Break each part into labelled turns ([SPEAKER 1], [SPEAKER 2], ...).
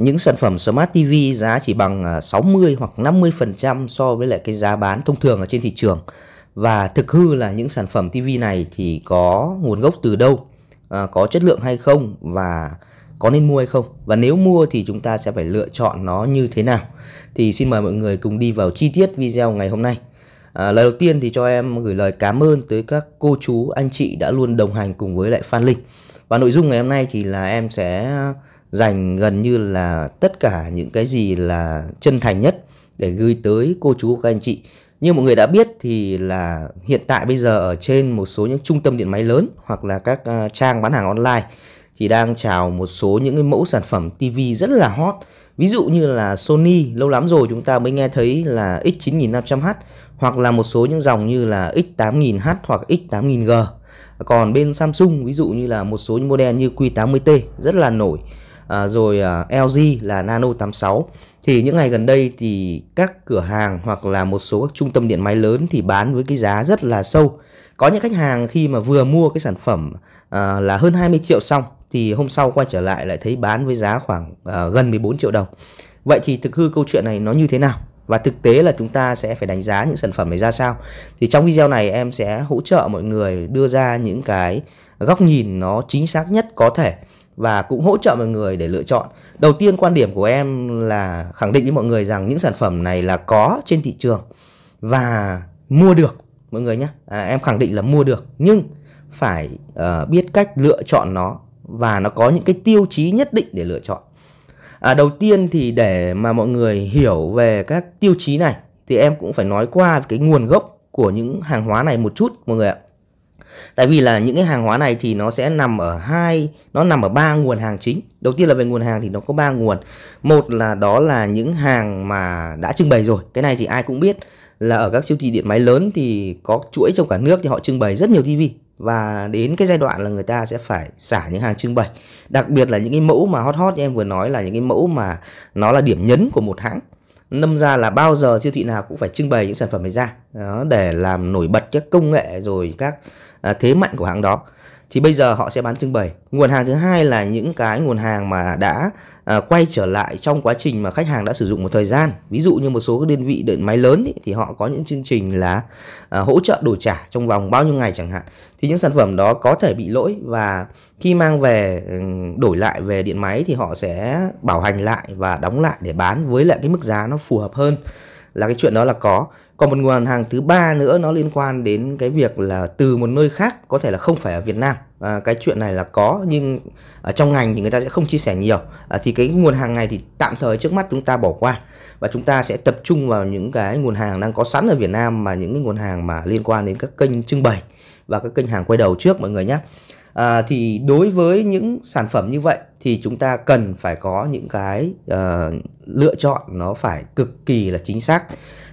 [SPEAKER 1] những sản phẩm Smart TV giá chỉ bằng 60 à, hoặc 50% so với lại cái giá bán thông thường ở trên thị trường. Và thực hư là những sản phẩm TV này thì có nguồn gốc từ đâu, à, có chất lượng hay không và có nên mua hay không và nếu mua thì chúng ta sẽ phải lựa chọn nó như thế nào thì xin mời mọi người cùng đi vào chi tiết video ngày hôm nay à, lời đầu tiên thì cho em gửi lời cảm ơn tới các cô chú anh chị đã luôn đồng hành cùng với lại Phan Linh và nội dung ngày hôm nay thì là em sẽ dành gần như là tất cả những cái gì là chân thành nhất để gửi tới cô chú các anh chị. Như mọi người đã biết thì là hiện tại bây giờ ở trên một số những trung tâm điện máy lớn hoặc là các à, trang bán hàng online thì đang chào một số những cái mẫu sản phẩm TV rất là hot. Ví dụ như là Sony, lâu lắm rồi chúng ta mới nghe thấy là X9500H hoặc là một số những dòng như là X8000H hoặc X8000G. Còn bên Samsung ví dụ như là một số những model như Q80T rất là nổi. À, rồi à, LG là Nano 86 thì những ngày gần đây thì các cửa hàng hoặc là một số các trung tâm điện máy lớn thì bán với cái giá rất là sâu có những khách hàng khi mà vừa mua cái sản phẩm à, là hơn 20 triệu xong thì hôm sau quay trở lại lại thấy bán với giá khoảng gần 14 triệu đồng vậy thì thực hư câu chuyện này nó như thế nào và thực tế là chúng ta sẽ phải đánh giá những sản phẩm này ra sao thì trong video này em sẽ hỗ trợ mọi người đưa ra những cái góc nhìn nó chính xác nhất có thể và cũng hỗ trợ mọi người để lựa chọn. Đầu tiên quan điểm của em là khẳng định với mọi người rằng những sản phẩm này là có trên thị trường và mua được mọi người nhé. À, em khẳng định là mua được nhưng phải uh, biết cách lựa chọn nó và nó có những cái tiêu chí nhất định để lựa chọn. À, đầu tiên thì để mà mọi người hiểu về các tiêu chí này thì em cũng phải nói qua cái nguồn gốc của những hàng hóa này một chút mọi người ạ tại vì là những cái hàng hóa này thì nó sẽ nằm ở hai nó nằm ở ba nguồn hàng chính đầu tiên là về nguồn hàng thì nó có ba nguồn một là đó là những hàng mà đã trưng bày rồi cái này thì ai cũng biết là ở các siêu thị điện máy lớn thì có chuỗi trong cả nước thì họ trưng bày rất nhiều tivi và đến cái giai đoạn là người ta sẽ phải xả những hàng trưng bày đặc biệt là những cái mẫu mà hot hot như em vừa nói là những cái mẫu mà nó là điểm nhấn của một hãng nâm ra là bao giờ siêu thị nào cũng phải trưng bày những sản phẩm này ra đó, để làm nổi bật các công nghệ rồi các À, thế mạnh của hãng đó thì bây giờ họ sẽ bán trưng bày nguồn hàng thứ hai là những cái nguồn hàng mà đã à, quay trở lại trong quá trình mà khách hàng đã sử dụng một thời gian ví dụ như một số đơn vị điện máy lớn ý, thì họ có những chương trình là à, hỗ trợ đổi trả trong vòng bao nhiêu ngày chẳng hạn thì những sản phẩm đó có thể bị lỗi và khi mang về ừ, đổi lại về điện máy thì họ sẽ bảo hành lại và đóng lại để bán với lại cái mức giá nó phù hợp hơn là cái chuyện đó là có còn một nguồn hàng thứ ba nữa nó liên quan đến cái việc là từ một nơi khác có thể là không phải ở Việt Nam à, cái chuyện này là có nhưng ở trong ngành thì người ta sẽ không chia sẻ nhiều à, thì cái nguồn hàng này thì tạm thời trước mắt chúng ta bỏ qua và chúng ta sẽ tập trung vào những cái nguồn hàng đang có sẵn ở Việt Nam mà những cái nguồn hàng mà liên quan đến các kênh trưng bày và các kênh hàng quay đầu trước mọi người nhé à, thì đối với những sản phẩm như vậy thì chúng ta cần phải có những cái uh, lựa chọn nó phải cực kỳ là chính xác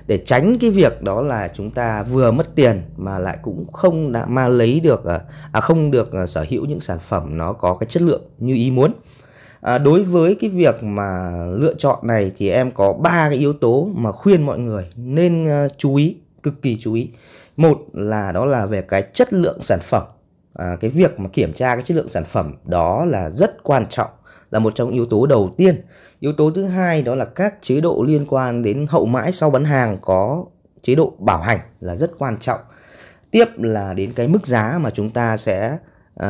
[SPEAKER 1] để tránh cái việc đó là chúng ta vừa mất tiền mà lại cũng không đã mà lấy được à, à không được à, sở hữu những sản phẩm nó có cái chất lượng như ý muốn à, đối với cái việc mà lựa chọn này thì em có ba cái yếu tố mà khuyên mọi người nên à, chú ý cực kỳ chú ý một là đó là về cái chất lượng sản phẩm à, cái việc mà kiểm tra cái chất lượng sản phẩm đó là rất quan trọng là một trong yếu tố đầu tiên Yếu tố thứ hai đó là các chế độ liên quan đến hậu mãi sau bán hàng có chế độ bảo hành là rất quan trọng. Tiếp là đến cái mức giá mà chúng ta sẽ uh,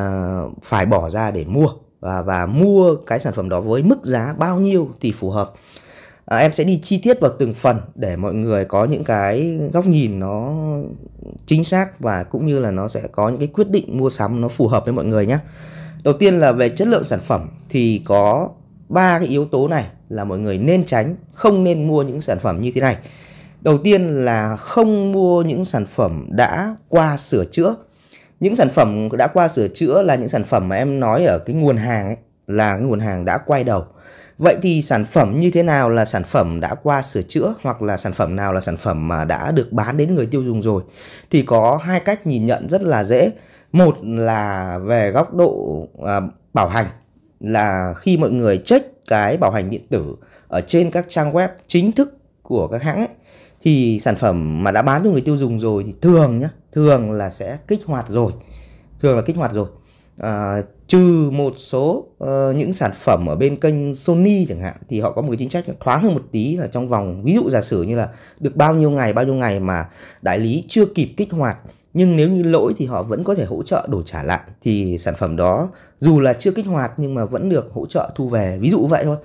[SPEAKER 1] phải bỏ ra để mua và và mua cái sản phẩm đó với mức giá bao nhiêu thì phù hợp. À, em sẽ đi chi tiết vào từng phần để mọi người có những cái góc nhìn nó chính xác và cũng như là nó sẽ có những cái quyết định mua sắm nó phù hợp với mọi người nhé. Đầu tiên là về chất lượng sản phẩm thì có ba cái yếu tố này là mọi người nên tránh không nên mua những sản phẩm như thế này đầu tiên là không mua những sản phẩm đã qua sửa chữa những sản phẩm đã qua sửa chữa là những sản phẩm mà em nói ở cái nguồn hàng ấy, là cái nguồn hàng đã quay đầu vậy thì sản phẩm như thế nào là sản phẩm đã qua sửa chữa hoặc là sản phẩm nào là sản phẩm mà đã được bán đến người tiêu dùng rồi thì có hai cách nhìn nhận rất là dễ một là về góc độ à, bảo hành là khi mọi người check cái bảo hành điện tử ở trên các trang web chính thức của các hãng ấy thì sản phẩm mà đã bán cho người tiêu dùng rồi thì thường nhá thường là sẽ kích hoạt rồi thường là kích hoạt rồi à, trừ một số uh, những sản phẩm ở bên kênh Sony chẳng hạn thì họ có một cái chính sách thoáng hơn một tí là trong vòng ví dụ giả sử như là được bao nhiêu ngày bao nhiêu ngày mà đại lý chưa kịp kích hoạt nhưng nếu như lỗi thì họ vẫn có thể hỗ trợ đổi trả lại thì sản phẩm đó dù là chưa kích hoạt nhưng mà vẫn được hỗ trợ thu về ví dụ vậy thôi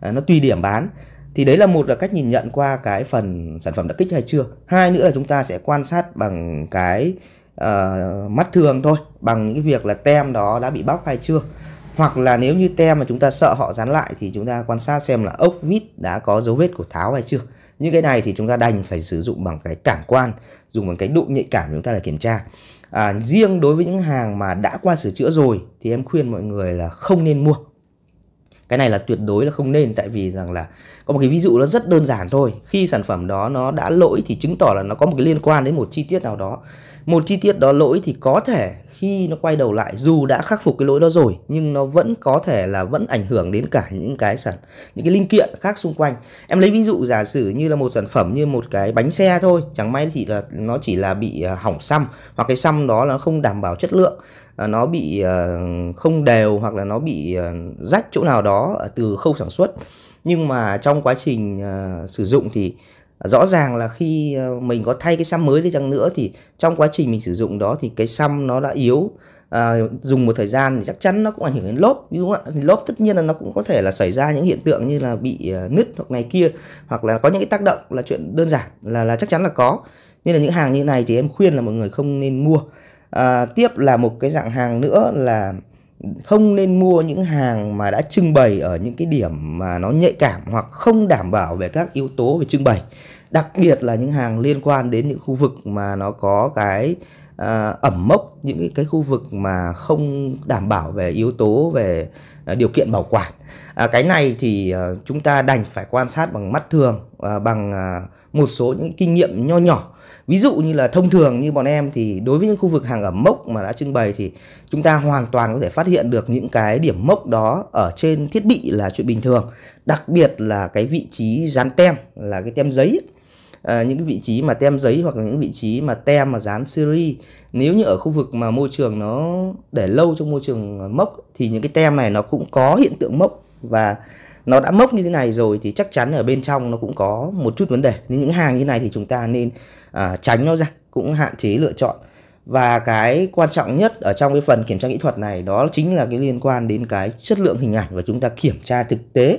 [SPEAKER 1] à, nó tùy điểm bán thì đấy là một là cách nhìn nhận qua cái phần sản phẩm đã kích hay chưa hai nữa là chúng ta sẽ quan sát bằng cái uh, mắt thường thôi bằng những cái việc là tem đó đã bị bóc hay chưa hoặc là nếu như tem mà chúng ta sợ họ dán lại thì chúng ta quan sát xem là ốc vít đã có dấu vết của tháo hay chưa những cái này thì chúng ta đành phải sử dụng bằng cái cảm quan, dùng bằng cái độ nhạy cảm chúng ta để kiểm tra. À, riêng đối với những hàng mà đã qua sửa chữa rồi thì em khuyên mọi người là không nên mua cái này là tuyệt đối là không nên tại vì rằng là có một cái ví dụ nó rất đơn giản thôi khi sản phẩm đó nó đã lỗi thì chứng tỏ là nó có một cái liên quan đến một chi tiết nào đó một chi tiết đó lỗi thì có thể khi nó quay đầu lại dù đã khắc phục cái lỗi đó rồi nhưng nó vẫn có thể là vẫn ảnh hưởng đến cả những cái sản những cái linh kiện khác xung quanh em lấy ví dụ giả sử như là một sản phẩm như một cái bánh xe thôi chẳng may thì là nó chỉ là bị à, hỏng xăm hoặc cái xăm đó nó không đảm bảo chất lượng à, nó bị à, không đều hoặc là nó bị rách chỗ nào đó từ khâu sản xuất nhưng mà trong quá trình sử dụng thì rõ ràng là khi ờ, mình có thay cái xăm mới đi chăng nữa thì trong quá trình mình sử dụng đó thì cái xăm nó đã yếu à, dùng một thời gian thì chắc chắn nó cũng ảnh hưởng đến lốp đúng không ạ lốp tất nhiên là nó cũng có thể là xảy ra những hiện tượng như là bị ờ, nứt hoặc này kia hoặc là có những cái tác động là chuyện đơn giản là là chắc chắn là có nên là những hàng như này thì em khuyên là mọi người không nên mua à, tiếp là một cái dạng hàng nữa là không nên mua những hàng mà đã trưng bày ở những cái điểm mà nó nhạy cảm hoặc không đảm bảo về các yếu tố về trưng bày đặc biệt là những hàng liên quan đến những khu vực mà nó có cái uh, ẩm mốc những cái khu vực mà không đảm bảo về yếu tố về À, điều kiện bảo quản à, cái này thì à, chúng ta đành phải quan sát bằng mắt thường à, bằng à, một số những kinh nghiệm nho nhỏ ví dụ như là thông thường như bọn em thì đối với những khu vực hàng ẩm mốc mà đã trưng bày thì chúng ta hoàn toàn có thể phát hiện được những cái điểm mốc đó ở trên thiết bị là chuyện bình thường đặc biệt là cái vị trí dán tem là cái tem giấy ấy Ờ, những cái vị trí mà tem giấy hoặc là những vị trí mà tem mà dán siri nếu như ở khu vực mà môi trường nó để lâu trong môi trường mốc thì những cái tem này nó cũng có hiện tượng mốc và nó đã mốc như thế này rồi thì chắc chắn ở bên trong nó cũng có một chút vấn đề nên những hàng như này thì chúng ta nên à, tránh nó ra cũng hạn chế lựa chọn và cái quan trọng nhất ở trong cái phần kiểm tra kỹ thuật này đó chính là cái liên quan đến cái chất lượng hình ảnh và chúng ta kiểm tra thực tế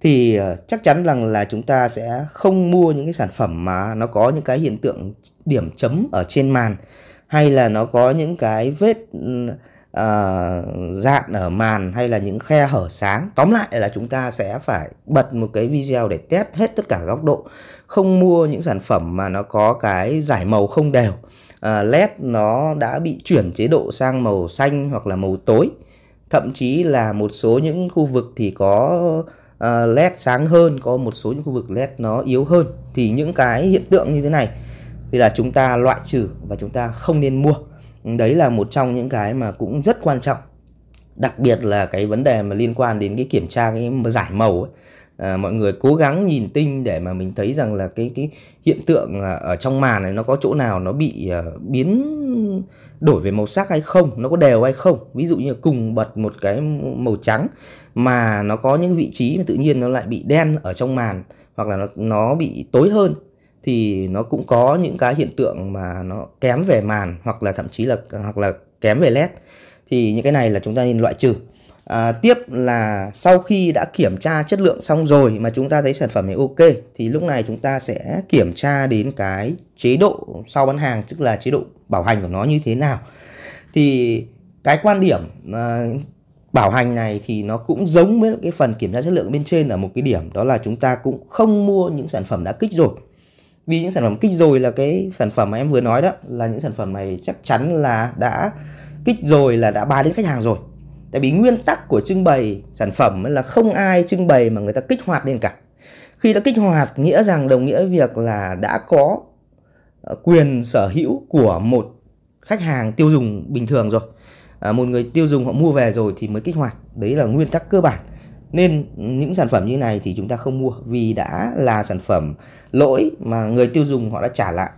[SPEAKER 1] thì ờ, chắc chắn rằng là chúng ta sẽ không mua những cái sản phẩm mà nó có những cái hiện tượng điểm chấm ở trên màn hay là nó có những cái vết uh, dạn ở màn hay là những khe hở sáng tóm lại là chúng ta sẽ phải bật một cái video để test hết tất cả góc độ không mua những sản phẩm mà nó có cái giải màu không đều uh, led nó đã bị chuyển chế độ sang màu xanh hoặc là màu tối thậm chí là một số những khu vực thì có uh, led sáng hơn có một số những khu vực led nó yếu hơn thì những cái hiện tượng như thế này thì là chúng ta loại trừ và chúng ta không nên mua đấy là một trong những cái mà cũng rất quan trọng đặc biệt là cái vấn đề mà liên quan đến cái kiểm tra cái giải màu ấy. À, mọi người cố gắng nhìn tinh để mà mình thấy rằng là cái cái hiện tượng ờ, ở trong màn này nó có chỗ nào nó bị uh, biến đổi về màu sắc hay không nó có đều hay không ví dụ như cùng bật một cái màu trắng mà nó có những vị trí mà tự nhiên nó lại bị đen ở trong màn hoặc là nó, nó bị tối hơn thì nó cũng có những cái hiện tượng mà nó kém về màn hoặc là thậm chí là hoặc là kém về led thì những cái này là chúng ta nên loại trừ À, tiếp là sau khi đã kiểm tra chất lượng xong rồi mà chúng ta thấy sản phẩm này ok thì lúc này chúng ta sẽ kiểm tra đến cái chế độ sau bán hàng tức là chế độ bảo hành của nó như thế nào. Thì cái quan điểm à, bảo hành này thì nó cũng giống với cái phần kiểm tra chất lượng bên trên ở một cái điểm đó là chúng ta cũng không mua những sản phẩm đã kích rồi vì những sản phẩm kích rồi là cái sản phẩm mà em vừa nói đó là những sản phẩm này chắc chắn là đã kích rồi là đã bán đến khách hàng rồi tại vì nguyên tắc của trưng bày sản phẩm là không ai trưng bày mà người ta kích hoạt lên cả khi đã kích hoạt nghĩa rằng đồng nghĩa việc là đã có ờ, quyền sở hữu của một khách hàng tiêu dùng bình thường rồi à, một người tiêu dùng họ mua về rồi thì mới kích hoạt đấy là nguyên tắc cơ bản nên những sản phẩm như này thì chúng ta không mua vì đã là sản phẩm lỗi mà người tiêu dùng họ đã trả lại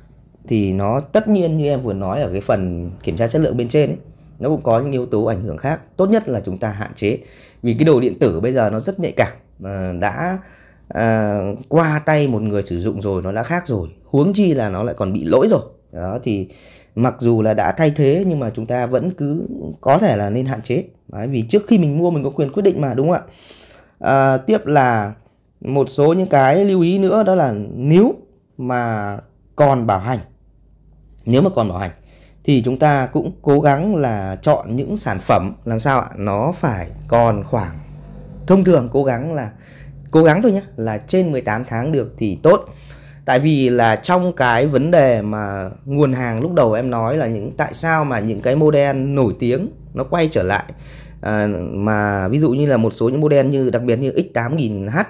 [SPEAKER 1] thì nó tất nhiên như em vừa nói ở cái phần kiểm tra chất lượng bên trên ấy nó cũng có những yếu tố ảnh hưởng khác tốt nhất là chúng ta hạn chế vì cái đồ điện tử bây giờ nó rất nhạy cảm à, đã à, qua tay một người sử dụng rồi nó đã khác rồi huống chi là nó lại còn bị lỗi rồi đó thì mặc dù là đã thay thế nhưng mà chúng ta vẫn cứ có thể là nên hạn chế Đấy, vì trước khi mình mua mình có quyền quyết định mà đúng không ạ à, tiếp là một số những cái lưu ý nữa đó là nếu mà còn bảo hành nếu mà còn bảo hành thì chúng ta cũng cố gắng là chọn những sản phẩm làm sao ạ nó phải còn khoảng thông thường cố gắng là cố gắng thôi nhé là trên 18 tháng được thì tốt tại vì là trong cái vấn đề mà nguồn hàng lúc đầu em nói là những tại sao mà những cái model nổi tiếng nó quay trở lại à, mà ví dụ như là một số những model như đặc biệt như X8000H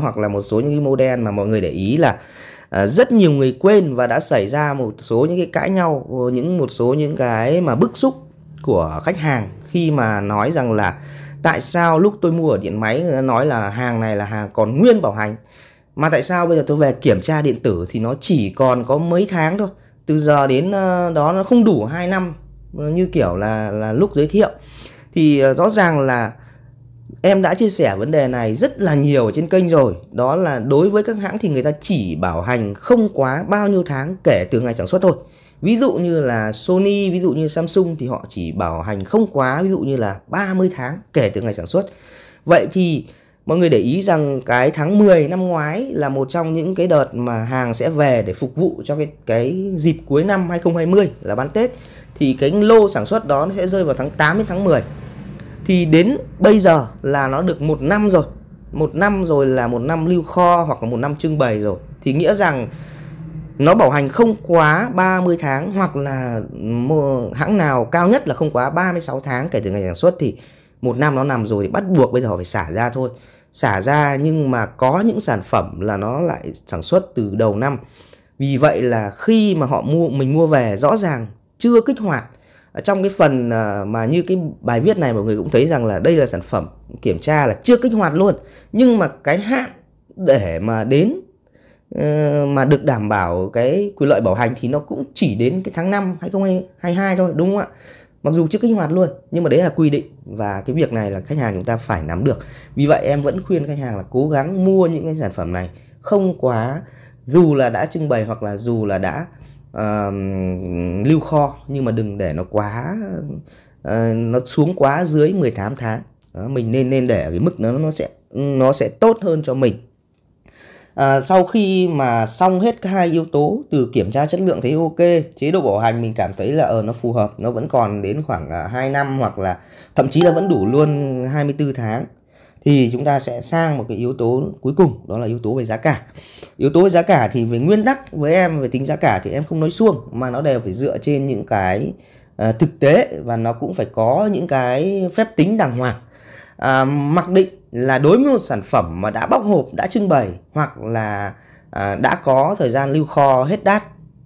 [SPEAKER 1] hoặc là một số những cái model mà mọi người để ý là Ờ, rất nhiều người quên và đã xảy ra một số những cái cãi nhau những một số những cái mà bức xúc của khách hàng khi mà nói rằng là tại sao lúc tôi mua ở điện máy người ta nói là hàng này là hàng còn nguyên bảo hành mà tại sao bây giờ tôi về kiểm tra điện tử thì nó chỉ còn có mấy tháng thôi từ giờ đến ờ, đó nó không đủ 2 năm như kiểu là là lúc giới thiệu thì ờ, rõ ràng là em đã chia sẻ vấn đề này rất là nhiều trên kênh rồi đó là đối với các hãng thì người ta chỉ bảo hành không quá bao nhiêu tháng kể từ ngày sản xuất thôi ví dụ như là Sony ví dụ như Samsung thì họ chỉ bảo hành không quá ví dụ như là 30 tháng kể từ ngày sản xuất vậy thì mọi người để ý rằng cái tháng 10 năm ngoái là một trong những cái đợt mà hàng sẽ về để phục vụ cho cái cái dịp cuối năm 2020 là bán Tết thì cái lô sản xuất đó nó sẽ rơi vào tháng 8 đến tháng 10 thì đến bây giờ là nó được một năm rồi một năm rồi là một năm lưu kho hoặc là một năm trưng bày rồi thì nghĩa rằng nó bảo hành không quá 30 tháng hoặc là hãng nào cao nhất là không quá 36 tháng kể từ ngày sản xuất thì một năm nó nằm rồi thì bắt buộc bây giờ họ phải xả ra thôi xả ra nhưng mà có những sản phẩm là nó lại sản xuất từ đầu năm vì vậy là khi mà họ mua mình mua về rõ ràng chưa kích hoạt trong cái phần à, mà như cái bài viết này mọi người cũng thấy rằng là đây là sản phẩm kiểm tra là chưa kích hoạt luôn nhưng mà cái hạn để mà đến ờ, mà được đảm bảo cái quyền lợi bảo hành thì nó cũng chỉ đến cái tháng 5 2022 thôi đúng không ạ mặc dù chưa kích hoạt luôn nhưng mà đấy là quy định và cái việc này là khách hàng chúng ta phải nắm được vì vậy em vẫn khuyên khách hàng là cố gắng mua những cái sản phẩm này không quá dù là đã trưng bày hoặc là dù là đã uh, lưu kho nhưng mà đừng để nó quá uh, nó xuống quá dưới 18 tháng đó, mình nên nên để ở cái mức nó nó sẽ nó sẽ tốt hơn cho mình À, sau khi mà xong hết hai yếu tố từ kiểm tra chất lượng thấy ok chế độ bảo hành mình cảm thấy là ở ờ, uh, nó phù hợp nó vẫn còn đến khoảng uh, à, 2 năm hoặc là thậm chí là vẫn đủ luôn 24 tháng thì chúng ta sẽ sang một cái yếu tố cuối cùng đó là yếu tố về giá cả yếu tố về giá cả thì về nguyên tắc với em về tính giá cả thì em không nói xuông mà nó đều phải dựa trên những cái uh, thực tế và nó cũng phải có những cái phép tính đàng hoàng uh, mặc định là đối với một sản phẩm mà đã bóc hộp đã trưng bày hoặc là uh, đã có thời gian lưu kho hết đát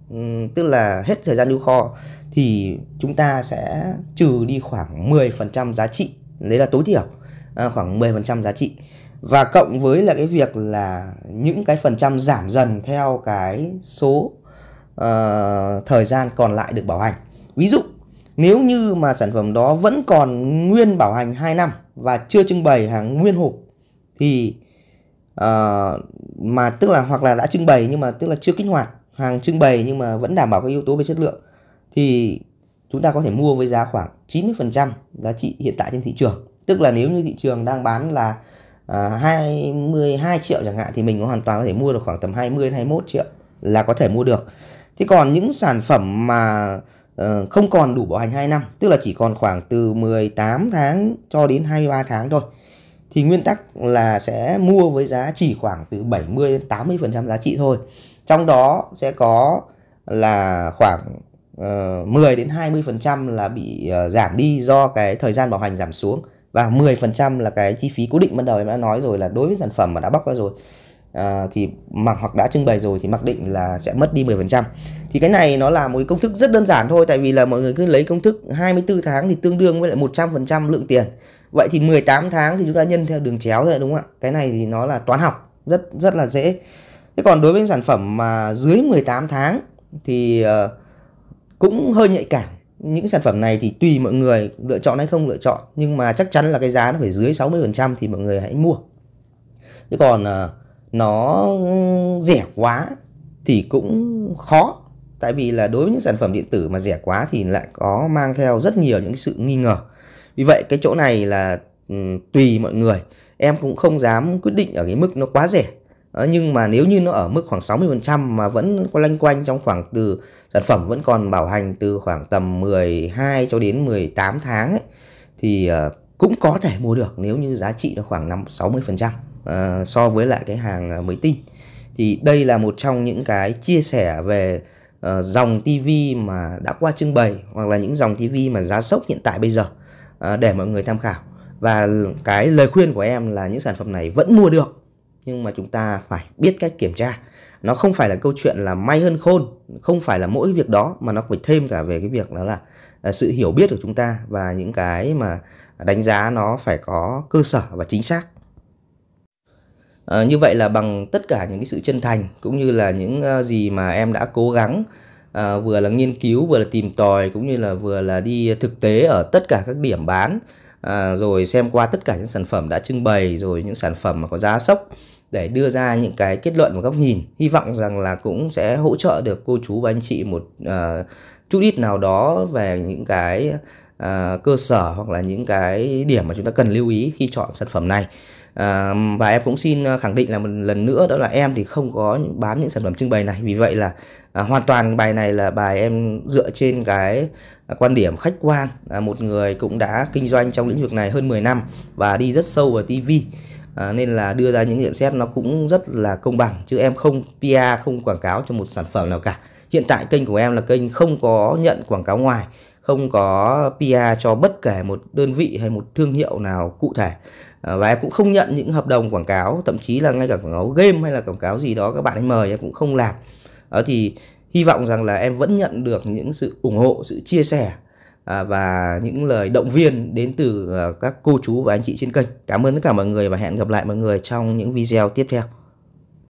[SPEAKER 1] um, ừ, tức là hết thời gian lưu kho thì chúng ta sẽ trừ đi khoảng 10% giá trị đấy là tối thiểu à, khoảng 10% giá trị và cộng với là cái việc là những cái phần trăm giảm dần theo cái số uh, thời gian còn lại được bảo hành ví dụ nếu như mà sản phẩm đó vẫn còn nguyên bảo hành 2 năm và chưa trưng bày hàng nguyên hộp thì uh, mà tức là hoặc là đã trưng bày nhưng mà tức là chưa kích hoạt hàng trưng bày nhưng mà vẫn đảm bảo các yếu tố về chất lượng thì chúng ta có thể mua với giá khoảng 90% giá trị hiện tại trên thị trường tức là nếu như thị trường đang bán là à, 22 triệu chẳng hạn thì mình hoàn toàn có thể mua được khoảng tầm 20 21 triệu là có thể mua được thế còn những sản phẩm mà uh, không còn đủ bảo hành 2 năm tức là chỉ còn khoảng từ 18 tháng cho đến 23 tháng thôi thì nguyên tắc là sẽ mua với giá chỉ khoảng từ 70 đến 80 phần trăm giá trị thôi trong đó sẽ có là khoảng uh, ờ, 10 đến 20 phần trăm là bị uh, giảm đi do cái thời gian bảo hành giảm xuống và 10% là cái chi phí cố định ban đầu em đã nói rồi là đối với sản phẩm mà đã bóc ra rồi à, thì mặc hoặc đã trưng bày rồi thì mặc định là sẽ mất đi 10% thì cái này nó là một công thức rất đơn giản thôi tại vì là mọi người cứ lấy công thức 24 tháng thì tương đương với lại 100% lượng tiền vậy thì 18 tháng thì chúng ta nhân theo đường chéo thôi đúng không ạ cái này thì nó là toán học rất rất là dễ thế còn đối với sản phẩm mà dưới 18 tháng thì ờ, cũng hơi nhạy cảm những sản phẩm này thì tùy mọi người lựa chọn hay không lựa chọn nhưng mà chắc chắn là cái giá nó phải dưới 60% thì mọi người hãy mua chứ còn à, nó rẻ quá thì cũng khó tại vì là đối với những sản phẩm điện tử mà rẻ quá thì lại có mang theo rất nhiều những sự nghi ngờ vì vậy cái chỗ này là tùy mọi người em cũng không dám quyết định ở cái mức nó quá rẻ Ờ, nhưng mà nếu như nó ở mức khoảng 60% mà vẫn có lanh quanh trong khoảng từ sản phẩm vẫn còn bảo hành từ khoảng tầm 12 cho đến 18 tháng ấy, thì uh, cũng có thể mua được nếu như giá trị nó khoảng 5 60% uh, so với lại cái hàng ờ, mới tinh. Thì đây là một trong những cái chia sẻ về uh, dòng TV mà đã qua trưng bày hoặc là những dòng TV mà giá sốc hiện tại bây giờ uh, để mọi người tham khảo. Và cái lời khuyên của em là những sản phẩm này vẫn mua được nhưng mà chúng ta phải biết cách kiểm tra nó không phải là câu chuyện là may hơn khôn không phải là mỗi việc đó mà nó phải thêm cả về cái việc đó là à, sự hiểu biết của chúng ta và những cái mà đánh giá nó phải có cơ sở và chính xác à, như vậy là bằng tất cả những cái sự chân thành cũng như là những à, gì mà em đã cố gắng à, vừa là nghiên cứu vừa là tìm tòi cũng như là vừa là đi thực tế ở tất cả các điểm bán à, rồi xem qua tất cả những sản phẩm đã trưng bày rồi những sản phẩm mà có giá sốc để đưa ra những cái kết luận và góc nhìn hy vọng rằng là cũng sẽ hỗ trợ được cô chú và anh chị một uh, chút ít nào đó về những cái uh, cơ sở hoặc là những cái điểm mà chúng ta cần lưu ý khi chọn sản phẩm này À, và em cũng xin à, khẳng định là một lần nữa đó là em thì không có bán những sản phẩm trưng bày này vì vậy là à, hoàn toàn bài này là bài em dựa trên cái À, quan điểm khách quan là một người cũng đã kinh doanh trong lĩnh vực này hơn 10 năm và đi rất sâu vào TV à, nên là đưa ra những nhận xét nó cũng rất là công bằng chứ em không PR không quảng cáo cho một sản phẩm nào cả hiện tại kênh của em là kênh không có nhận quảng cáo ngoài không có PR cho bất kể một đơn vị hay một thương hiệu nào cụ thể à, và em cũng không nhận những hợp đồng quảng cáo thậm chí là ngay cả quảng cáo game hay là quảng cáo gì đó các bạn ấy mời em cũng không làm ở ờ, à, thì hy vọng rằng là em vẫn nhận được những sự ủng hộ sự chia sẻ à, và những lời động viên đến từ à, các cô chú và anh chị trên kênh cảm ơn tất cả mọi người và hẹn gặp lại mọi người trong những video tiếp theo